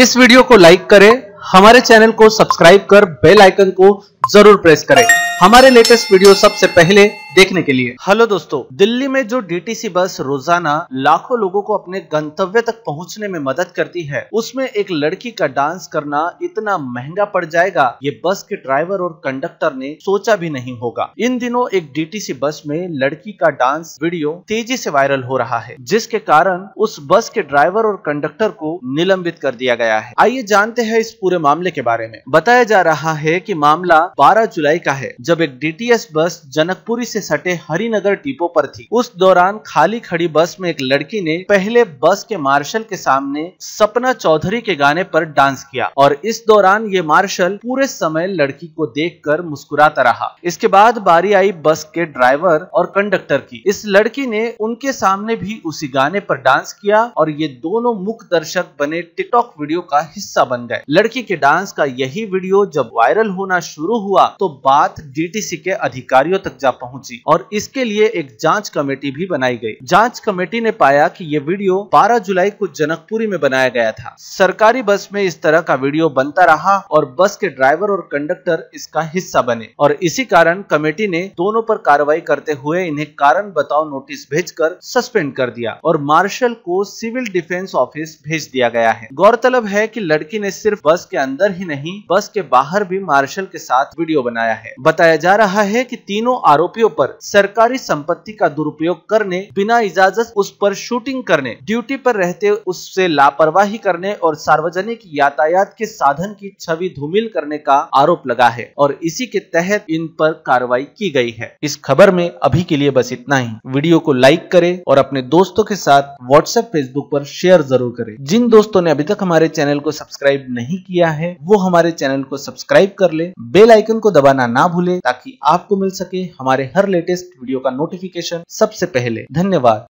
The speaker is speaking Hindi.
इस वीडियो को लाइक करें हमारे चैनल को सब्सक्राइब कर बेल आइकन को जरूर प्रेस करें हमारे लेटेस्ट वीडियो सबसे पहले देखने के लिए हेलो दोस्तों दिल्ली में जो डीटीसी बस रोजाना लाखों लोगों को अपने गंतव्य तक पहुंचने में मदद करती है उसमें एक लड़की का डांस करना इतना महंगा पड़ जाएगा ये बस के ड्राइवर और कंडक्टर ने सोचा भी नहीं होगा इन दिनों एक डीटीसी बस में लड़की का डांस वीडियो तेजी से वायरल हो रहा है जिसके कारण उस बस के ड्राइवर और कंडक्टर को निलंबित कर दिया गया है आइए जानते हैं इस पूरे मामले के बारे में बताया जा रहा है की मामला बारह जुलाई का है जब एक डी बस जनकपुरी से सटे हरिनगर डिपो पर थी उस दौरान खाली खड़ी बस में एक लड़की ने पहले बस के मार्शल के सामने सपना चौधरी के गाने पर डांस किया और इस दौरान ये मार्शल पूरे समय लड़की को देख मुस्कुराता रहा इसके बाद बारी आई बस के ड्राइवर और कंडक्टर की इस लड़की ने उनके सामने भी उसी गाने पर डांस किया और ये दोनों मुख्य दर्शक बने टिकटॉक वीडियो का हिस्सा बन गए लड़की के डांस का यही वीडियो जब वायरल होना शुरू हुआ तो बात डीटीसी के अधिकारियों तक जा पहुंची पहुंची और इसके लिए एक जांच कमेटी भी बनाई गई जांच कमेटी ने पाया कि ये वीडियो 12 जुलाई को जनकपुरी में बनाया गया था सरकारी बस में इस तरह का वीडियो बनता रहा और बस के ड्राइवर और कंडक्टर इसका हिस्सा बने और इसी कारण कमेटी ने दोनों पर कार्रवाई करते हुए इन्हें कारण बताओ नोटिस भेजकर सस्पेंड कर दिया और मार्शल को सिविल डिफेंस ऑफिस भेज दिया गया है गौरतलब है की लड़की ने सिर्फ बस के अंदर ही नहीं बस के बाहर भी मार्शल के साथ वीडियो बनाया है बताया जा रहा है की तीनों आरोपियों पर सरकारी संपत्ति का दुरुपयोग करने बिना इजाजत उस पर शूटिंग करने ड्यूटी पर रहते उससे लापरवाही करने और सार्वजनिक यातायात के साधन की छवि धूमिल करने का आरोप लगा है और इसी के तहत इन पर कार्रवाई की गई है इस खबर में अभी के लिए बस इतना ही वीडियो को लाइक करे और अपने दोस्तों के साथ व्हाट्सएप फेसबुक पर शेयर जरूर करें जिन दोस्तों ने अभी तक हमारे चैनल को सब्सक्राइब नहीं किया है वो हमारे चैनल को सब्सक्राइब कर ले बेल आइकन को दबाना ना भूले ताकि आपको मिल सके हमारे हर लेटेस्ट वीडियो का नोटिफिकेशन सबसे पहले धन्यवाद